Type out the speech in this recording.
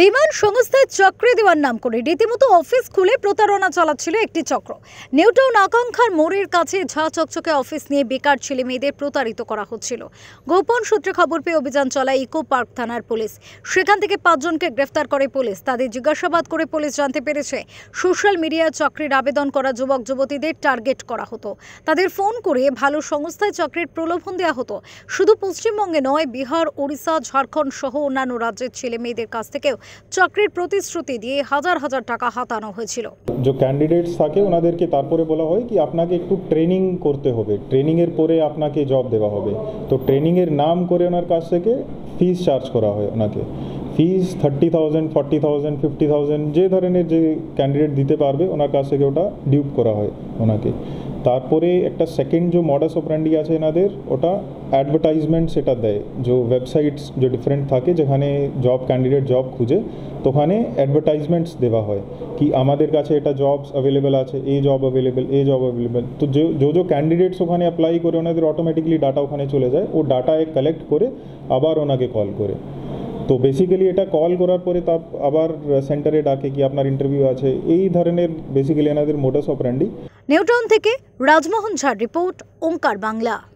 বিমান সংস্থায় চক্রে দেওয়ার নাম করে রীতিমতো অফিস খুলে প্রতারণা চালাচ্ছিল একটি চক্র নিউটাউন আকাঙ্ক্ষার মোড়ের কাছে ঝা চকচকে অফিস নিয়ে বেকার ছেলে মেয়েদের প্রতারিত করা হচ্ছিল গোপন সূত্রে খবর পেয়ে অভিযান চলায় ইকো পার্ক থানার পুলিশ সেখান থেকে পাঁচজনকে গ্রেফতার করে পুলিশ তাদের জিজ্ঞাসাবাদ করে পুলিশ জানতে পেরেছে সোশ্যাল মিডিয়া চক্রের আবেদন করা যুবক যুবতীদের টার্গেট করা হতো তাদের ফোন করে ভালো সংস্থায় চক্রের প্রলোভন দেওয়া হতো শুধু পশ্চিমবঙ্গে নয় বিহার ওড়িশা ঝাড়খণ্ড সহ অন্যান্য রাজ্যের ছেলে মেয়েদের কাছ থেকেও চাকরির প্রতিশ্রুতি দিয়ে হাজার হাজার টাকা হাতানো হয়েছিল যে ক্যান্ডিডেটস থাকে ওনাদেরকে তারপরে বলা হয় কি আপনাকে একটু ট্রেনিং করতে হবে ট্রেনিংয়ের পরে আপনাকে জব দেওয়া হবে তো ট্রেনিংয়ের নাম করে ওনার কাছ থেকে ফিস চার্জ করা হয় ওনাকে fees thirty thousand forty thousand fifty thousand যে ধরনের যে ক্যান্ডিডেট দিতে পারবে ওনার কাছ থেকে ওটা ডিউপ করা হয় ওনাকে তারপরে একটা সেকেন্ড যে মডাস অপরান্ডি আছে এনাদের ওটা অ্যাডভার্টাইজমেন্ট সেটা দেয় যে ওয়েবসাইটস যে ডিফারেন্ট থাকে যেখানে জব ক্যান্ডিডেট জব খুঁজে তো ওখানে অ্যাডভার্টাইজমেন্টস দেওয়া হয় কি আমাদের কাছে এটা জবস অ্যাভেলেবেল আছে এই জব অ্যাভেলেবেল এই জব অ্যাভেলেবেল তো যে যে ক্যান্ডিডেটস ওখানে অ্যাপ্লাই করে ওনাদের অটোমেটিকলি ডাটা ওখানে চলে যায় ও ডাটা কালেক্ট করে আবার ওনাকে কল করে তো বেসিক্যালি এটা কল করার পরে তা আবার সেন্টারে ডাকে কি আপনার ইন্টারভিউ আছে এই ধরনের বেসিক্যালি এনাদের মোটাস অপারেন্ডি নিউটন থেকে রাজমোহন ঝাড় রিপোর্ট ওঙ্কার বাংলা